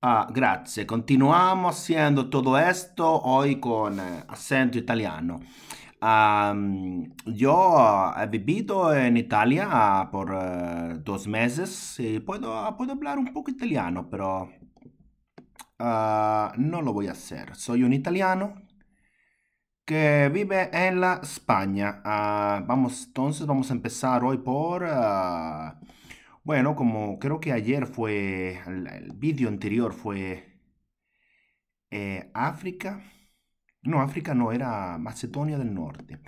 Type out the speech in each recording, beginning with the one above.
Ah, grazie. Continuiamo facendo tutto questo oggi con eh, accento italiano. Um, ehm, yo he vivido en Italia per uh, eh, dos meses y puedo, puedo, un po' italiano, pero uh, eh, no lo voglio fare. Sono un italiano che vive in Spagna. España. Uh, vamos, entonces vamos a empezar hoy por... Bueno, como creo que ayer fue, el, video vídeo anterior fue eh, África, no, África no, era Macedonia del Norte.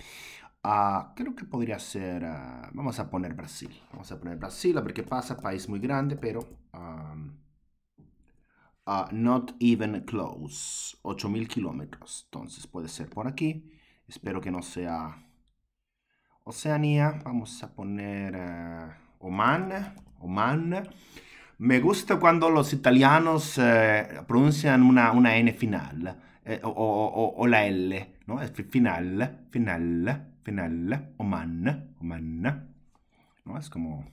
Ah, creo que podría ser, ah, vamos a poner Brasil, vamos a poner Brasil, a ver qué pasa, país muy grande, pero ah, not even close, 8000 kilómetros, entonces puede ser por aquí, espero que no sea Oceanía, vamos a poner Oman, Oman. Me gusta cuando los italianos eh, pronuncian una, una, N final eh, o, la L, ¿no? final, final, final, Oman, Oman. ¿No? Es como...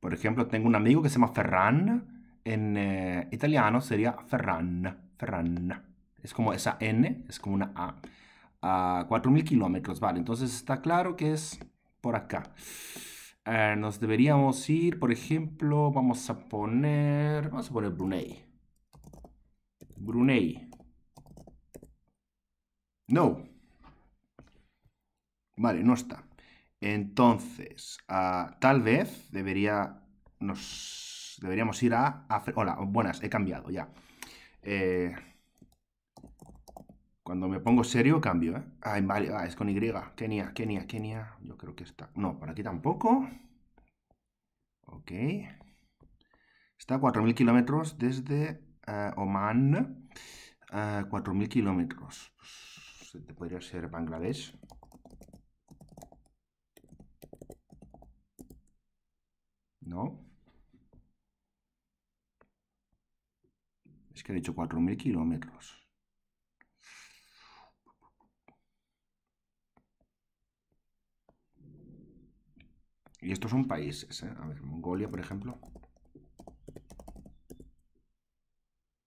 Por ejemplo, tengo un amigo que se llama Ferran. En eh, italiano sería Ferran, Ferran. Es como esa N, es como una A. A 4.000 kilómetros, vale. Entonces está claro que es por acá. Eh, nos deberíamos ir, por ejemplo, vamos a poner, vamos a poner Brunei. Brunei. No. Vale, no está. Entonces, ah, tal vez debería nos deberíamos ir a Hola, buenas, he cambiado ya. Eh, cuando me pongo serio, cambio, ¿eh? Ah, vale, es con Y. Kenia, Kenia, Kenia. Yo creo que está... No, por aquí tampoco. Ok. Está a 4.000 kilómetros desde eh, Oman. 4.000 eh, kilómetros. podría ser Bangladesh. ¿No? Es que ha dicho 4.000 kilómetros. Y estos son países, ¿eh? A ver, Mongolia, por ejemplo.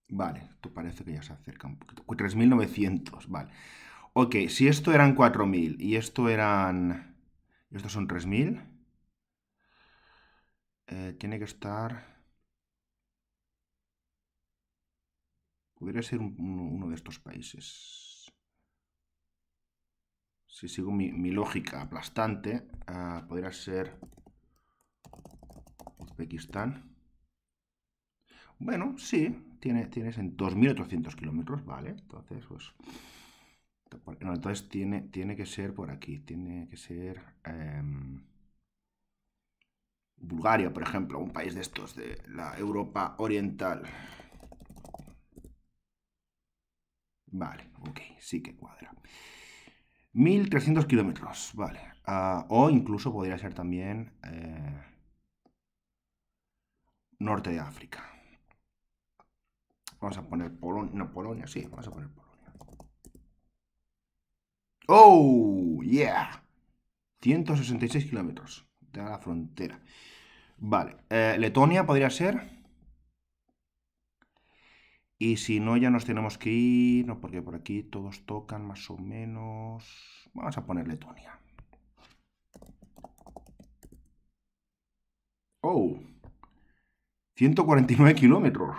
Vale, tú parece que ya se acerca un poquito. 3.900, vale. Ok, si esto eran 4.000 y esto eran... Estos son 3.000. Eh, tiene que estar... Podría ser uno de estos países si sigo mi, lógica aplastante, ah, podría ser Uzbekistán. Bueno, sí, tiene, tienes en 2.800 kilómetros, vale, entonces pues... entonces tiene, tiene que ser por aquí, tiene que ser em, Bulgaria, por ejemplo, un país de estos de la Europa Oriental. Vale, ok, sí que cuadra. 1300 kilómetros, vale. Ah, o incluso podría ser también eh, norte de África. Vamos a poner Polonia, no Polonia, sí, vamos a poner Polonia. ¡Oh, yeah! 166 kilómetros de la frontera. Vale, eh, Letonia podría ser... Y si no, ya nos tenemos que ir, no, porque por aquí todos tocan más o menos. Vamos a poner Letonia. Oh, 149 kilómetros.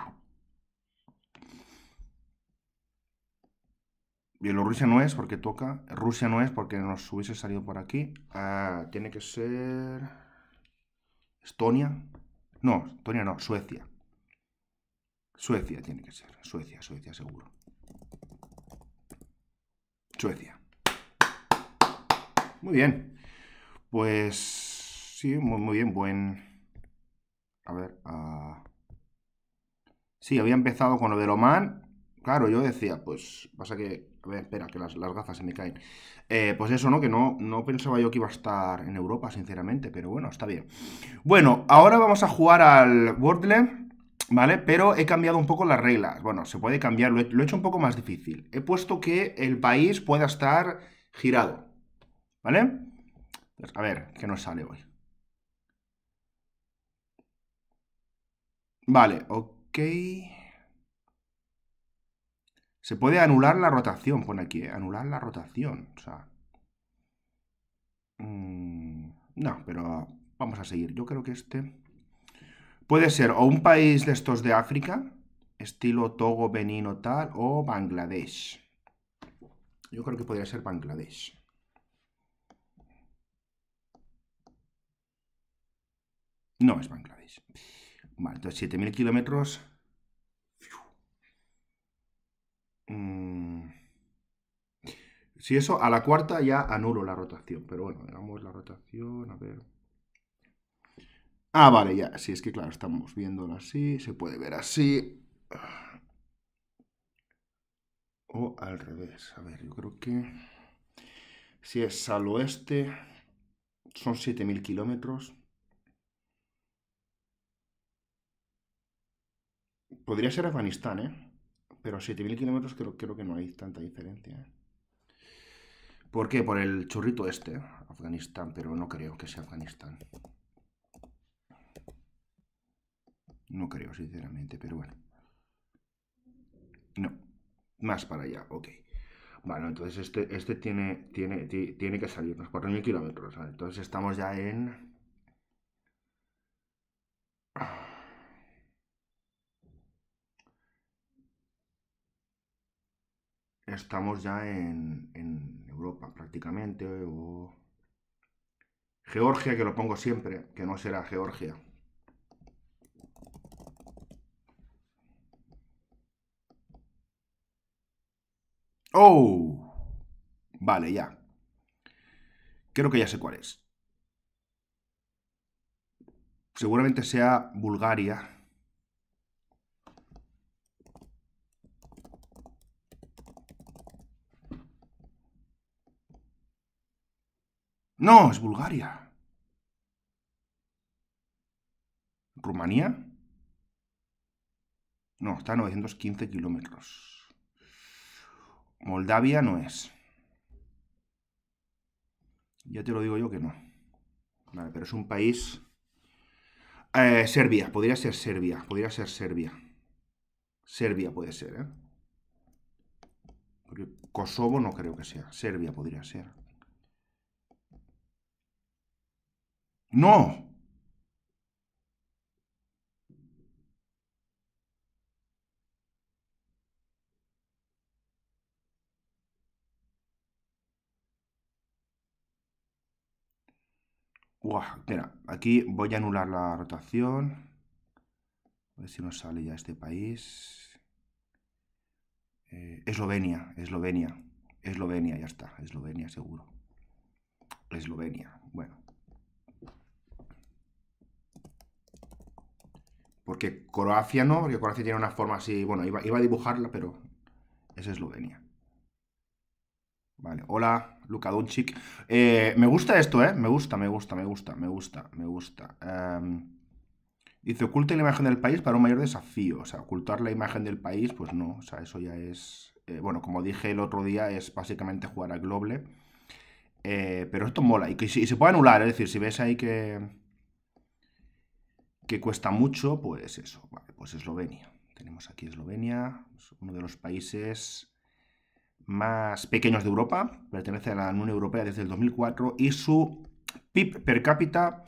Bielorrusia no es porque toca. Rusia no es porque nos hubiese salido por aquí. Ah, tiene que ser. Estonia. No, Estonia no, Suecia. Suecia tiene que ser. Suecia, Suecia, seguro. Suecia. Muy bien. Pues sí, muy, muy bien. Buen. A ver. a... Ah. Sí, había empezado con lo de Claro, yo decía, pues pasa que. A ver, espera, que las, gafas se me caen. Eh, pues eso, ¿no? Que no, no pensaba yo que iba a estar en Europa, sinceramente, pero bueno, está bien. Bueno, ahora vamos a jugar al wordle ¿Vale? Pero he cambiado un poco las reglas. Bueno, se puede cambiar, lo he, hecho un poco más difícil. He puesto que el país pueda estar girado. ¿Vale? Pues, a ver, ¿qué nos sale hoy? Vale, ok. Se puede anular la rotación, pone aquí, anular la rotación. O sea. Mm, no, pero vamos a seguir. Yo creo que este. Puede ser o un país de estos de África, estilo Togo, Benín o tal, o Bangladesh. Yo creo que podría ser Bangladesh. No es Bangladesh. Vale, entonces 7.000 kilómetros. Mm. Si eso, a la cuarta ya anulo la rotación. Pero bueno, digamos la rotación, a ver... Ah, vale, ya. Sí, es que claro, estamos viéndolo así, se puede ver así. O al revés. A ver, yo creo que... Si es al oeste, son 7.000 kilómetros. Podría ser Afganistán, ¿eh? Pero 7.000 kilómetros creo, que no hay tanta diferencia. ¿eh? ¿Por qué? Por el churrito este, Afganistán, pero no creo que sea Afganistán. No creo, sinceramente, pero bueno. No, más para allá, ok. Bueno, entonces este, este tiene, tiene, tiene que salir unos 4.000 kilómetros. Entonces estamos ya en... Estamos ya en, en Europa prácticamente. O... Georgia, que lo pongo siempre, que no será Georgia. ¡Oh! Vale, ya. Creo que ya sé cuál es. Seguramente sea Bulgaria. No, es Bulgaria. ¿Rumanía? No, está a 915 kilómetros. Moldavia no es. Ya te lo digo yo que no. Vale, pero es un país... Eh, Serbia, podría ser Serbia, podría ser Serbia. Serbia puede ser, ¿eh? Porque Kosovo no creo que sea. Serbia podría ser. ¡No! aquí voy a anular la rotación. A ver si nos sale ya este país. Eh, Eslovenia, Eslovenia. Eslovenia, ya está. Eslovenia, seguro. Eslovenia, bueno. Porque Croacia no, porque Croacia tiene una forma así... Bueno, iba, iba a dibujarla, pero es Eslovenia. Vale, hola. Luca Doncic. Eh, me gusta esto, ¿eh? Me gusta, me gusta, me gusta, me gusta, me gusta. Em, dice, oculta la imagen del país para un mayor desafío. O sea, ocultar la imagen del país, pues no. O sea, eso ya es... Eh, bueno, como dije el otro día, es básicamente jugar a Globle. Eh, pero esto mola. Y, que, se puede anular, es decir, si ves ahí que... Que cuesta mucho, pues eso. Vale, pues Eslovenia. Tenemos aquí Eslovenia, uno de los países más pequeños de Europa, pertenece a la Unión Europea desde el 2004 y su PIB per cápita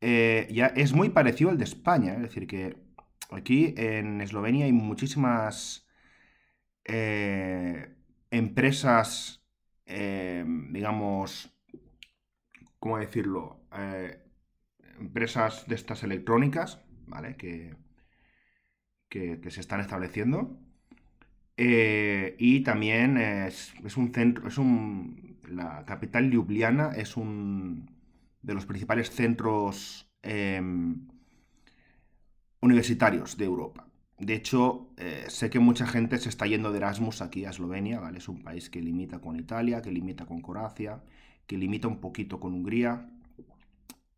eh, ya es muy parecido al de España, es decir, que aquí en Eslovenia hay muchísimas eh, empresas, eh, digamos, ¿cómo decirlo? empresas de estas electrónicas, ¿vale? que se están estableciendo eh, y también es, un centro, es un, la capital ljubljana es un de los principales centros em, universitarios de Europa. De hecho, eh, sé que mucha gente se está yendo de Erasmus aquí a Eslovenia, ¿vale? Es un país que limita con Italia, que limita con Croacia, que limita un poquito con Hungría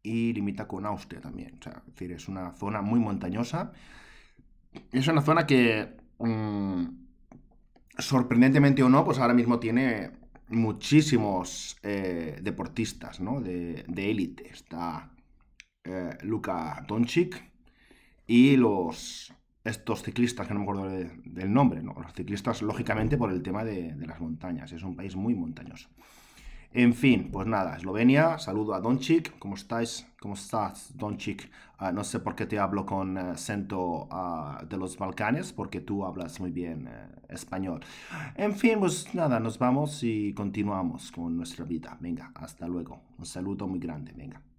y limita con Austria también. es decir, es una zona muy montañosa. Es una zona que mm, sorprendentemente o no, pues ahora mismo tiene muchísimos eh, deportistas ¿no? de élite. Está eh, Luka Doncic y los estos ciclistas, que no me acuerdo del nombre, los ciclistas, lógicamente, por el tema de las montañas. Es un país muy montañoso. En fin, pues nada, Eslovenia, saludo a Donchik. ¿cómo estáis? ¿Cómo estás, Donchik? Ah, no sé por qué te hablo con eh, acento ah, de los Balcanes, porque tú hablas muy bien eh, español. En fin, pues nada, nos vamos y continuamos con nuestra vida. Venga, hasta luego. Un saludo muy grande, venga.